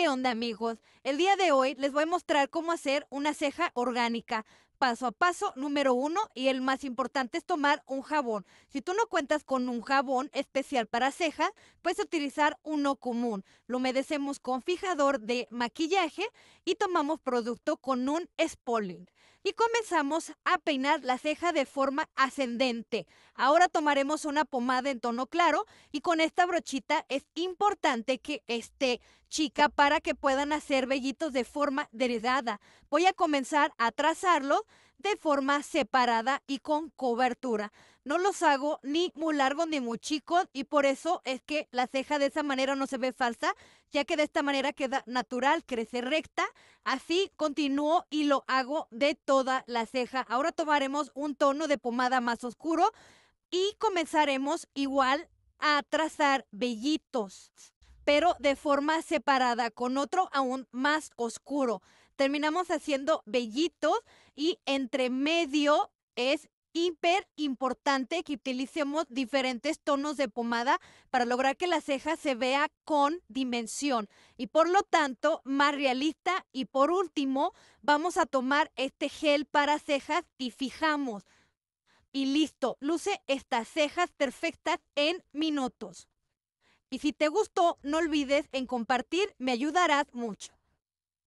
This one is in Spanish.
¿Qué onda amigos? El día de hoy les voy a mostrar cómo hacer una ceja orgánica. Paso a paso, número uno, y el más importante es tomar un jabón. Si tú no cuentas con un jabón especial para ceja, puedes utilizar uno común. Lo humedecemos con fijador de maquillaje y tomamos producto con un spooling y comenzamos a peinar la ceja de forma ascendente. Ahora tomaremos una pomada en tono claro y con esta brochita es importante que esté chica para que puedan hacer vellitos de forma derredada. Voy a comenzar a trazarlo de forma separada y con cobertura. No los hago ni muy largos ni muy chicos y por eso es que la ceja de esa manera no se ve falsa, ya que de esta manera queda natural, crece recta. Así continúo y lo hago de toda la ceja. Ahora tomaremos un tono de pomada más oscuro y comenzaremos igual a trazar vellitos pero de forma separada con otro aún más oscuro terminamos haciendo vellitos y entre medio es hiper importante que utilicemos diferentes tonos de pomada para lograr que la ceja se vea con dimensión y por lo tanto más realista y por último vamos a tomar este gel para cejas y fijamos y listo, luce estas cejas perfectas en minutos. Y si te gustó, no olvides en compartir, me ayudarás mucho.